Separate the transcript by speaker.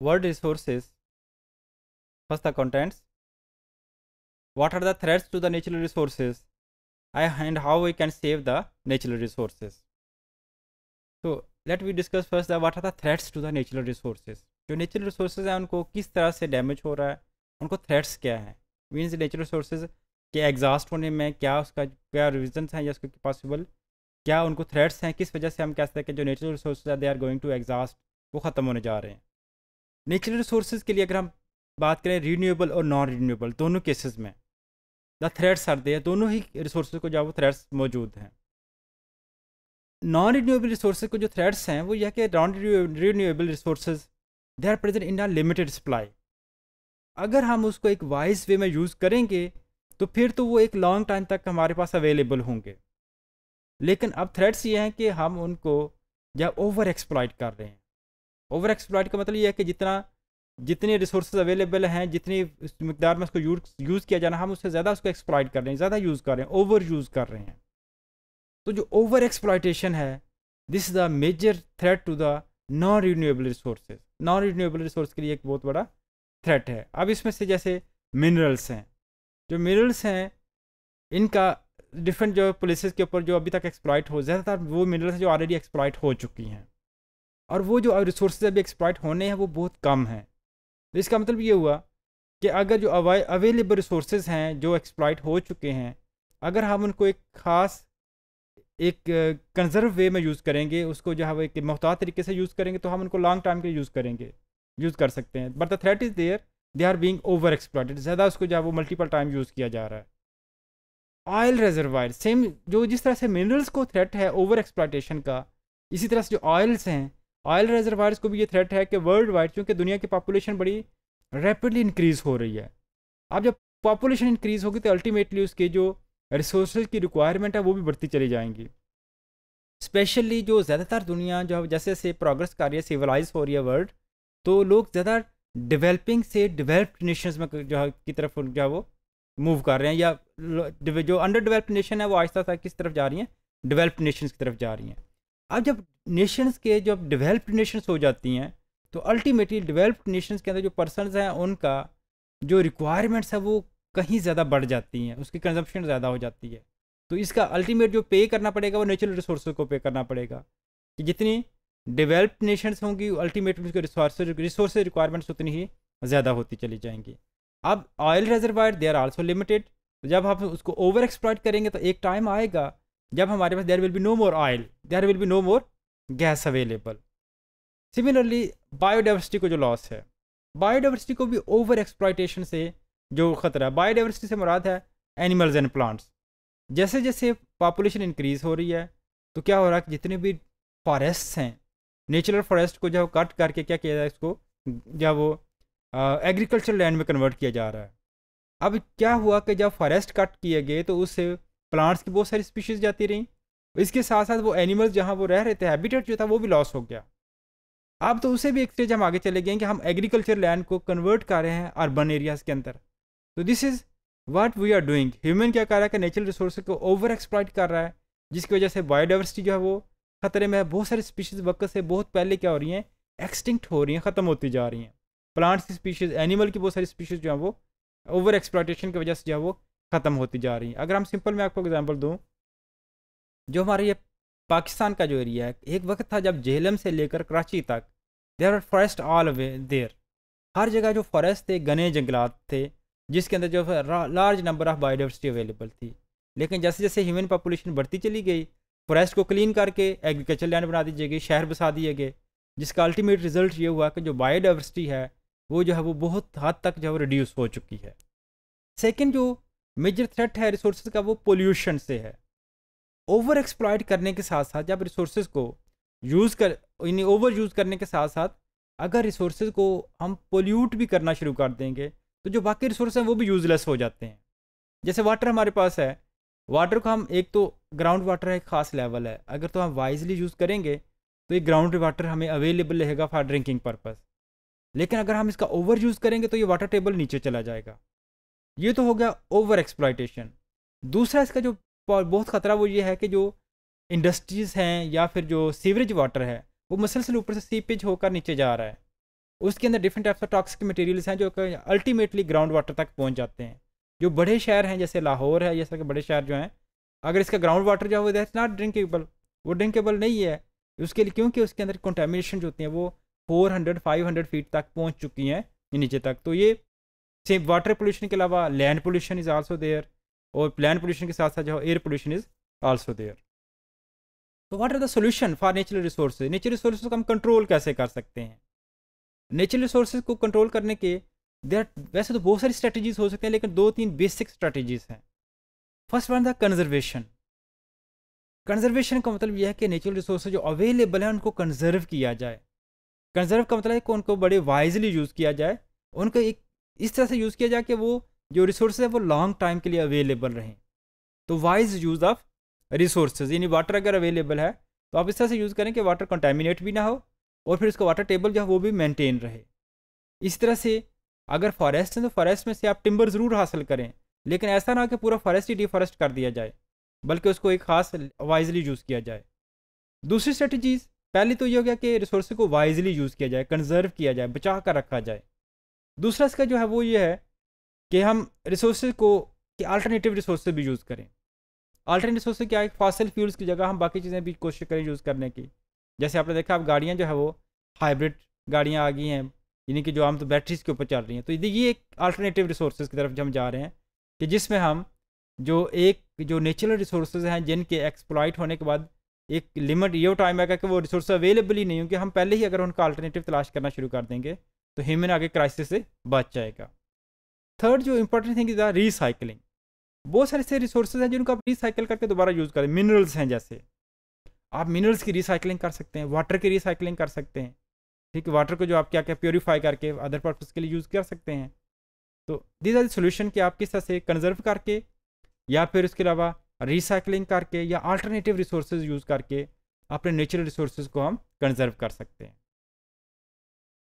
Speaker 1: word resources first the contents what are the threats to the natural resources and how we can save the natural resources so let we discuss first the what are the threats to the natural resources जो natural resources हैं उनको किस तरह से damage हो रहा है उनको थ्रेट्स क्या है मीन्स नेचुरल रिसोर्सेज के एग्जास्ट होने में क्या उसका क्या रिविजन्स हैं या उसके पॉसिबल क्या उनको थ्रेट्स हैं किस वजह से हम कह सकते हैं कि जो नेचुरल रिसोर्स है they are going to exhaust वो ख़त्म होने जा रहे हैं नेचुरल रिसोर्सेज के लिए अगर हम बात करें रीन्यूएबल और नॉन रीन्यूएबल दोनों केसेस में द थ्रेड्स आर देयर दोनों ही रिसोर्स को जो थ्रेड्स मौजूद हैं नॉन रीन्यूएबल रिसोर्स को जो थ्रेड्स हैं वो यह कि non renewable resource they are present in a limited supply अगर हम उसको एक वाइज वे में यूज़ करेंगे तो फिर तो वो एक लॉन्ग टाइम तक हमारे पास अवेलेबल होंगे लेकिन अब थ्रेड्स ये हैं कि हम उनको या ओवर एक्सप्लाइट कर रहे हैं ओवर एक्सप्लॉयट का मतलब ये है कि जितना जितने रिसोर्स अवेलेबल हैं जितनी मकदार में उसको यूज़ किया जाना हम उससे ज़्यादा उसको एक्सप्लॉयट कर रहे हैं ज़्यादा यूज़ कर रहे हैं ओवर यूज़ कर रहे हैं तो जो ओवर एक्सप्लॉयटेशन है this is the major threat to the non renewable resource non renewable resource के लिए एक बहुत बड़ा थ्रेट है अब इसमें से जैसे मिनरल्स हैं जो मिनरल्स हैं इनका डिफरेंट जो प्लेसेस के ऊपर जो अभी तक एक्सप्लॉयट हो ज़्यादातर वो मिनरल्स जो ऑलरेडी एक्सप्लॉयट हो चुकी हैं और वो जो रिसोर्स अभी एक्सप्लॉयट होने हैं वो बहुत कम हैं तो इसका मतलब ये हुआ कि अगर जो अवेलेबल रिसोर्स हैं जो एक्सप्लॉयट हो चुके हैं अगर हम उनको एक ख़ास एक कंजर्व वे में यूज़ करेंगे उसको जो है वो एक महतात तरीके से यूज़ करेंगे तो हम उनको लॉन्ग टाइम के यूज़ करेंगे यूज़ कर सकते हैं but the threat is there they are being over exploited ज़्यादा उसको जो है वो मल्टीपल टाइम यूज़ किया जा रहा है ऑयल रिजर्वायर सेम जो जिस तरह से मिनरल्स को थ्रेट है ओवर एक्सप्लाइटेशन का इसी तरह से जो ऑयल्स हैं ऑयल रिजर्वायर्स को भी ये थ्रेट है कि वर्ल्ड वाइड क्योंकि दुनिया की पॉपुलेशन बड़ी रैपिडली इंक्रीज़ हो रही है अब जब पॉपुलेशन इंक्रीज़ होगी तो अल्टीमेटली उसके जो रिसोर्स की रिक्वायरमेंट है वो भी बढ़ती चली जाएंगी स्पेशली जो ज़्यादातर दुनिया जो जैसे जैसे प्रोग्रेस कर रही है सिविलाइज हो रही है वर्ल्ड तो लोग ज़्यादा डेवलपिंग से डेवलप्ड नेशंस में जो है की तरफ जो है वो मूव कर रहे हैं या जो अंडर डेवलप्ड नेशन है वो आहिस्ता आहिस्ता किस तरफ जा रही हैं डेवलप्ड नेशंस की तरफ जा रही हैं अब जब नेशंस के जब डेवलप्ड नेशंस हो जाती हैं तो अल्टीमेटली डेवलप्ड नेशंस के अंदर जो पर्सन हैं उनका जो रिक्वायरमेंट्स है वो कहीं ज़्यादा बढ़ जाती हैं उसकी कंजप्शन ज़्यादा हो जाती है तो इसका अल्टीमेट जो पे करना पड़ेगा वो नेचुरल रिसोर्स को पे करना पड़ेगा कि जितनी डेवलप्ड नेशंस होंगी अल्टीमेट उसके रिसोर्स रिसोर्स रिक्वायरमेंट्स उतनी ही ज़्यादा होती चली जाएंगी अब oil reservoir they are also limited जब आप उसको ओवर एक्सप्लॉयट करेंगे तो एक टाइम आएगा जब हमारे पास there will be no more oil there will be no more gas available similarly biodiversity को जो लॉस है बायोडाइवर्सिटी को भी ओवर एक्सप्लाइटेशन से जो ख़तरा है बायोडाइवर्सिटी से मुराद है एनिमल्स एंड प्लांट्स जैसे जैसे पॉपुलेशन इंक्रीज़ हो रही है तो क्या हो रहा है कि जितने भी फॉरेस्ट हैं नेचुरल फॉरेस्ट को जो कट करके क्या किया जाए इसको जब वो एग्रीकल्चर लैंड में कन्वर्ट किया जा रहा है अब क्या हुआ कि जब फॉरेस्ट कट किए गए तो उससे प्लांट्स की बहुत सारी स्पीशीज़ जाती रहीं इसके साथ साथ वो एनिमल्स जहाँ वो रह रहे थे हैबिटेट जो था वो भी लॉस हो गया अब तो उसे भी एक स्टेज हम आगे चले गए कि हम एग्रीकल्चर लैंड को कन्वर्ट कर रहे हैं अर्बन एरियाज़ के अंदर तो this is what we are doing human क्या कर रहा है कि नेचुरल रिसोर्स को ओवर एक्सप्लॉइट कर रहा है जिसकी वजह से बायोडाइवर्सिटी जो है वो खतरे में है बहुत सारी स्पीशीज़ वक्त से बहुत पहले क्या हो रही हैं एक्सटिंक्ट हो रही हैं ख़त्म होती जा रही हैं प्लांट्स की स्पीशीज़ एनिमल की बहुत सारी स्पीशीज़ जो है वो ओवर एक्सप्लाइटेशन की वजह से जो है वो ख़त्म होती जा रही हैं अगर हम सिंपल मैं आपको एग्जांपल दूं जो हमारे ये पाकिस्तान का जो एरिया है एक वक्त था जब झेलम से लेकर कराची तक there are forest all way there हर जगह जो फॉरेस्ट थे घने जंगलात थे जिसके अंदर जो large number of biodiversity available थी लेकिन जैसे जैसे ह्यूमन पॉपुलेशन बढ़ती चली गई फॉरेस्ट को क्लीन करके एग्रीकल्चर लैंड बना दीजिए गए शहर बसा दिए गए जिसका अल्टीमेट रिजल्ट ये हुआ कि जो बायोडाइवर्सिटी है वो जो है वो बहुत हद तक जो है रिड्यूस हो चुकी है सेकेंड जो मेजर थ्रेट है रिसोर्स का वो पोल्यूशन से है ओवर एक्सप्लॉयट करने के साथ साथ जब रिसोर्स को यूज़ कर यानी ओवर यूज़ करने के साथ साथ अगर रिसोर्स को हम पोल्यूट भी करना शुरू कर देंगे तो जो बाकी रिसोर्स हैं वो भी यूज़लेस हो जाते हैं जैसे वाटर हमारे पास है वाटर को हम एक तो ग्राउंड वाटर है खास लेवल है अगर तो हम वाइजली यूज़ करेंगे तो ये ग्राउंड वाटर हमें अवेलेबल रहेगा फॉर ड्रिंकिंग पर्पज़ लेकिन अगर हम इसका ओवर यूज़ करेंगे तो ये वाटर टेबल नीचे चला जाएगा ये तो हो गया ओवर एक्सप्लाइटेशन दूसरा इसका जो बहुत ख़तरा वो ये है कि जो इंडस्ट्रीज़ हैं या फिर जो सीवरेज वाटर है वो मुसलसल ऊपर से सीपेज होकर नीचे जा रहा है उसके अंदर different types of toxic materials हैं जो अल्टीमेटली ग्राउंड वाटर तक पहुंच जाते हैं जो बड़े शहर हैं जैसे लाहौर है जैसे कि बड़े शहर जो हैं अगर इसका ग्राउंड वाटर जो है वो नॉट ड्रिंकेबल वो ड्रिंकेबल नहीं है उसके लिए क्योंकि उसके अंदर कंटेमिनेशन जो होती हैं वो 400 500 फीट तक पहुंच चुकी हैं नीचे तक तो ये सेम वाटर पोल्यूशन के अलावा land pollution is also there और लैंड पोल्यूशन के साथ साथ जो air pollution is also there तो what are the solution for natural resource natural resource को हम कंट्रोल कैसे कर सकते हैं नेचुरल रिसोर्स को कंट्रोल करने के देर वैसे तो बहुत सारी स्ट्रेटजीज हो सकते हैं लेकिन दो तीन बेसिक स्ट्रेटजीज हैं first one the conservation conservation का मतलब यह है कि नेचुरल रिसोर्स जो अवेलेबल हैं उनको कंजर्व किया जाए कंजर्व का मतलब है कि उनको बड़े वाइजली यूज़ किया जाए उनको एक इस तरह से यूज़ किया जाए कि वो जो रिसोर्स है वो लॉन्ग टाइम के लिए अवेलेबल रहें तो वाइज यूज़ ऑफ रिसोर्स यानी वाटर अगर अवेलेबल है तो आप इस तरह से यूज़ करें कि वाटर कंटेमिनेट भी ना हो और फिर उसका वाटर टेबल जो है वो भी मेनटेन रहे इस तरह से अगर फॉरेस्ट हैं तो फॉरेस्ट में से आप टिम्बर ज़रूर हासिल करें लेकिन ऐसा ना हो कि पूरा फॉरेस्ट ही डिफॉरेस्ट कर दिया जाए बल्कि उसको एक खास वाइजली यूज़ किया जाए दूसरी स्ट्रेटजीज़ पहली तो ये हो गया कि रिसोर्स को वाइजली यूज़ किया जाए कंजर्व किया जाए बचा कर रखा जाए दूसरा इसका जो है वो ये है कि हम रिसोर्स को कि अल्टरनेटिव रिसोर्स भी यूज़ करें अल्टरनेटिव रिसोर्स क्या है फासिल फ्यूल्स की जगह हम बाकी चीज़ें भी कोशिश करें यूज़ करने की जैसे आपने देखा आप गाड़ियाँ जो है वो हाइब्रिड गाड़ियाँ आ गई हैं यानी कि जो हम तो बैटरीज के ऊपर चल रही हैं तो ये एक अल्टरनेटिव रिसोर्स की तरफ हम जा रहे हैं कि जिसमें हम जो एक जो नेचुरल रिसोर्स हैं जिनके एक्सप्लॉइट होने के बाद एक लिमिट ये टाइम आएगा कि वो रिसोर्स अवेलेबल ही नहीं होंगे हम पहले ही अगर उनका अल्टरनेटिव तलाश करना शुरू कर देंगे तो ह्यूमन आगे क्राइसिस से बच जाएगा थर्ड जो इंपॉर्टेंट थिंग इज द बहुत सारे ऐसे रिसोर्सेज हैं जिनको आप रिसाइकिल करके दोबारा यूज़ करें मिनरल्स हैं जैसे आप मिनरल्स की रिसाइकिलिंग कर सकते हैं वाटर की रिसाइकलिंग कर सकते हैं ठीक है वाटर को जो आप क्या क्या प्योरीफाई करके अदर पर्पज़ के लिए यूज़ कर सकते हैं तो दिस आर सोल्यूशन कि आप किस तरह से कंजर्व करके या फिर उसके अलावा रिसाइकलिंग करके या अल्टरनेटिव रिसोर्स यूज़ करके अपने नेचुरल रिसोर्स को हम कंजर्व कर सकते हैं